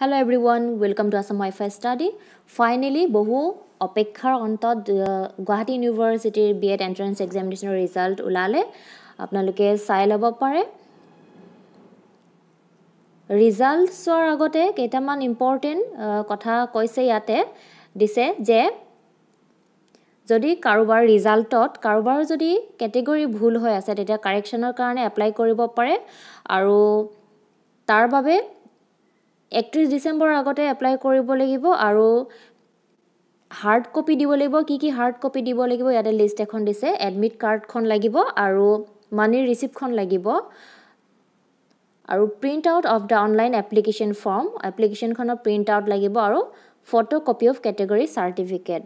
hello' everyone welcome to Assam wifi study finally বহু অপেক্ষাৰ অন্তত গুৱাহাটী ইউনিভাৰ্চিটিৰ বি এড এণ্ট্ৰেঞ্চ এক্সামিনেশ্যনৰ ৰিজাল্ট ওলালে আপোনালোকে চাই ল'ব পাৰে ৰিজাল্ট চোৱাৰ আগতে কেইটামান ইম্পৰ্টেণ্ট কথা কৈছে ইয়াতে দিছে যে যদি কাৰোবাৰ ৰিজাল্টত কাৰোবাৰ যদি কেটেগৰী ভুল হৈ আছে তেতিয়া কাৰেকশ্যনৰ কাৰণে এপ্লাই কৰিব পাৰে আৰু তাৰ বাবে একত্ৰিছ ডিচেম্বৰৰ আগতে এপ্লাই কৰিব লাগিব আৰু হাৰ্ড কপি দিব লাগিব কি কি হাৰ্ড কপি দিব লাগিব ইয়াতে লিষ্ট এখন দিছে এডমিট কাৰ্ডখন লাগিব আৰু মানিৰ ৰিচিপ্টখন লাগিব আৰু print out of the online application form এপ্লিকেশ্যনখনৰ প্ৰিণ্ট আউট লাগিব আৰু photocopy of category certificate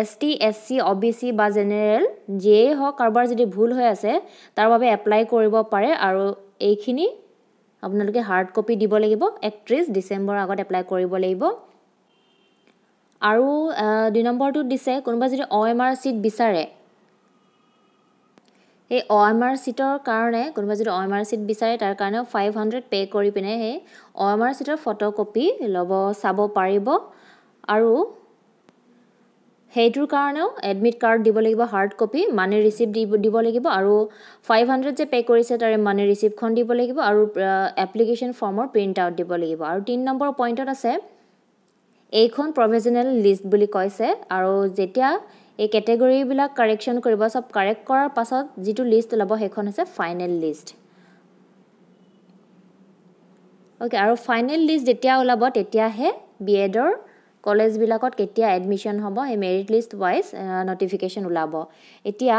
S T S C O' B C বা জেনেৰেল যিয়েই হওক কাৰোবাৰ যদি ভুল হৈ আছে তাৰ বাবে এপ্লাই কৰিব পাৰে আৰু এইখিনি আপোনালোকে হাৰ্ড কপি দিব লাগিব একত্ৰিছ ডিচেম্বৰ আগত এপ্লাই কৰিব লাগিব আৰু দুই নম্বৰটোত দিছে কোনোবা যদি অ এম আৰ চিট বিচাৰে সেই অ এম আৰ চিটৰ কাৰণে কোনোবা যদি অ এম আৰ চিট বিচাৰে তাৰ কাৰণে ফাইভ হাণ্ড্ৰেড পে' কৰি পিনে সেই অ এম আৰ চিটৰ ফটো কপি ল'ব চাব পাৰিব আৰু সেইটোৰ কাৰণেও এডমিট কাৰ্ড দিব লাগিব হাৰ্ড কপি মানি ৰিচিপ্ট দিব লাগিব আৰু ফাইভ হাণ্ড্ৰেড যে পে' কৰিছে তাৰে মানি ৰিচিপ্টখন দিব লাগিব আৰু এপ্লিকেশ্যন ফৰ্মৰ প্ৰিণ্ট আউট দিব লাগিব আৰু তিনি নম্বৰ পইণ্টত আছে এইখন প্ৰভেজনেল লিষ্ট বুলি কৈছে আৰু যেতিয়া এই কেটেগৰীবিলাক কাৰেকশ্যন কৰিব চব কাৰেক্ট কৰাৰ পাছত যিটো লিষ্ট ওলাব সেইখন হৈছে ফাইনেল লিষ্ট অ'কে আৰু ফাইনেল লিষ্ট যেতিয়া ওলাব তেতিয়াহে বি এডৰ কলেজবিলাকত কেতিয়া এডমিশ্যন হ'ব সেই মেৰিট লিষ্ট ৱাইজ ন'টিফিকেশ্যন ওলাব এতিয়া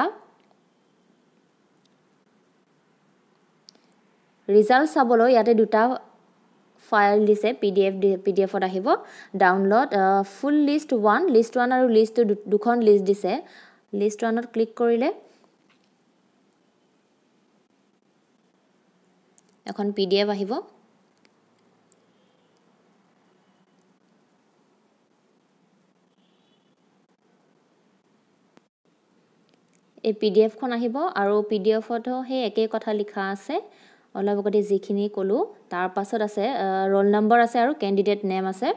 ৰিজাল্ট চাবলৈ ইয়াতে দুটা ফাইল দিছে P D F P D এফত আহিব download full list one list one আৰু লিষ্ট টু দুখন লিষ্ট দিছে লিষ্ট ওৱানত ক্লিক কৰিলে এখন পি ডি এফ আহিব এই পি ডি এফখন আহিব আৰু পি ডি এফতো সেই একেই কথা লিখা আছে অলপ আগতে যিখিনি ক'লোঁ তাৰপাছত আছে ৰোল নম্বৰ আছে আৰু কেণ্ডিডেট নেম আছে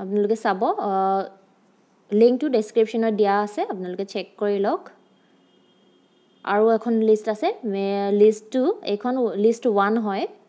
আপোনালোকে চাব লিংকটো ডেছক্ৰিপশ্যনত দিয়া আছে আপোনালোকে চেক কৰি লওক আৰু এখন লিষ্ট আছে লিষ্টটো এইখন লিষ্ট ওৱান হয়